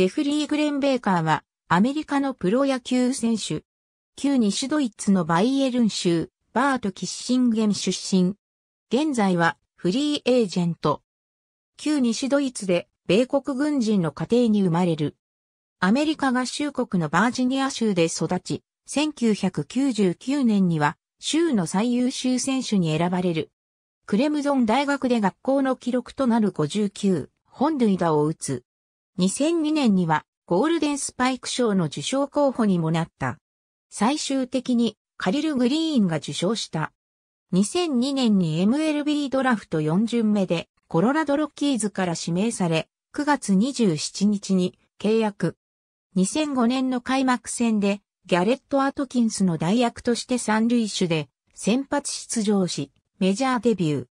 ジェフリー・グレンベーカーは、アメリカのプロ野球選手。旧西ドイツのバイエルン州、バート・キッシンゲン出身。現在は、フリーエージェント。旧西ドイツで、米国軍人の家庭に生まれる。アメリカ合衆国のバージニア州で育ち、1999年には、州の最優秀選手に選ばれる。クレムゾン大学で学校の記録となる59本塁打を打つ。2002年にはゴールデンスパイク賞の受賞候補にもなった。最終的にカリル・グリーンが受賞した。2002年に MLB ドラフト4巡目でコロラドロッキーズから指名され、9月27日に契約。2005年の開幕戦でギャレット・アトキンスの代役として三塁手で先発出場し、メジャーデビュー。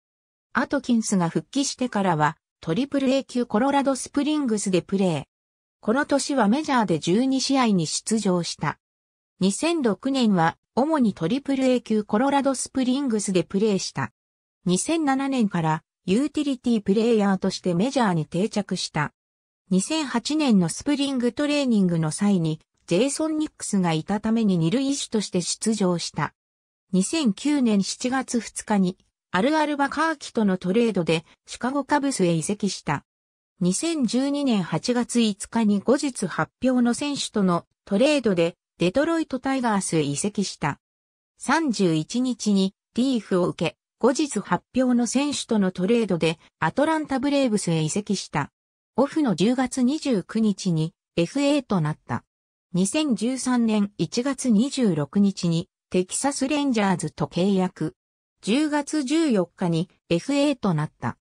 アトキンスが復帰してからはトリプル A 級コロラドスプリングスでプレー。この年はメジャーで12試合に出場した。2006年は主にトリプル A 級コロラドスプリングスでプレーした。2007年からユーティリティプレイヤーとしてメジャーに定着した。2008年のスプリングトレーニングの際にジェイソン・ニックスがいたために二塁手として出場した。2009年7月2日にアルアルバカーキとのトレードでシカゴカブスへ移籍した。2012年8月5日に後日発表の選手とのトレードでデトロイトタイガースへ移籍した。31日にリーフを受け、後日発表の選手とのトレードでアトランタブレーブスへ移籍した。オフの10月29日に FA となった。2013年1月26日にテキサスレンジャーズと契約。10月14日に FA となった。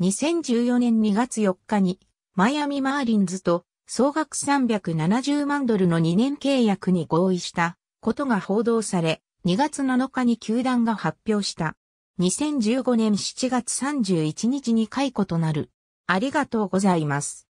2014年2月4日にマイアミマーリンズと総額370万ドルの2年契約に合意したことが報道され、2月7日に球団が発表した。2015年7月31日に解雇となる。ありがとうございます。